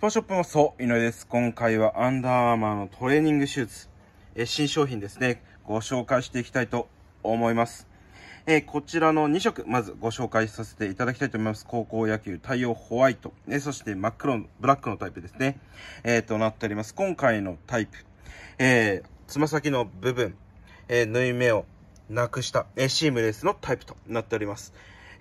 スパショップのそう、井上です。今回はアンダーアーマーのトレーニングシューズ、え新商品ですね、ご紹介していきたいと思います。えこちらの2色、まずご紹介させていただきたいと思います。高校野球対応ホワイト、えそして真っ黒の、ブラックのタイプですね、えー、となっております。今回のタイプ、えつ、ー、ま先の部分、えー、縫い目をなくした、えシームレスのタイプとなっております。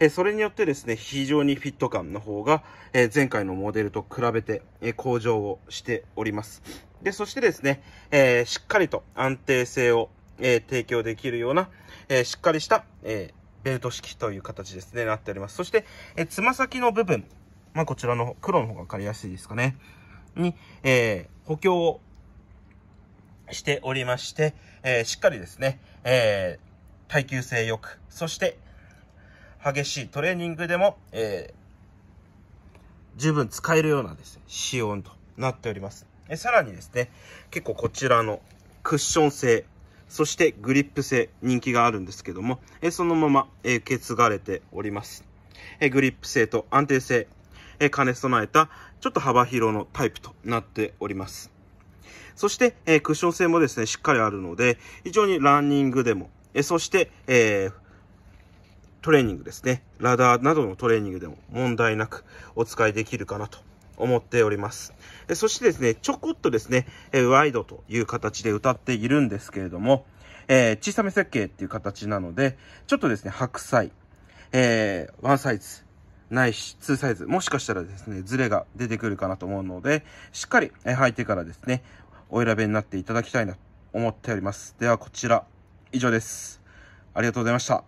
えそれによってですね、非常にフィット感の方が、え前回のモデルと比べて、え向上をしております。で、そしてですね、えしっかりと安定性を、え提供できるような、えしっかりした、えベルト式という形ですね、なっております。そして、えつま先の部分、まあ、こちらの黒の方が分かりやすいですかね、に、え補強をしておりまして、えしっかりですね、え耐久性よく、そして、激しいトレーニングでも、えー、十分使えるようなですね、仕様となっております。えさらにですね、結構こちらのクッション性、そしてグリップ性、人気があるんですけども、えそのまま、え受け継がれております。えグリップ性と安定性、え兼ね備えた、ちょっと幅広のタイプとなっております。そして、えクッション性もですね、しっかりあるので、非常にランニングでも、えそして、えートレーニングですね。ラダーなどのトレーニングでも問題なくお使いできるかなと思っております。そしてですね、ちょこっとですね、ワイドという形で歌っているんですけれども、えー、小さめ設計っていう形なので、ちょっとですね、白菜、えー、ワンサイズ、ないし、2サイズ、もしかしたらですね、ズレが出てくるかなと思うので、しっかり履いてからですね、お選びになっていただきたいなと思っております。ではこちら、以上です。ありがとうございました。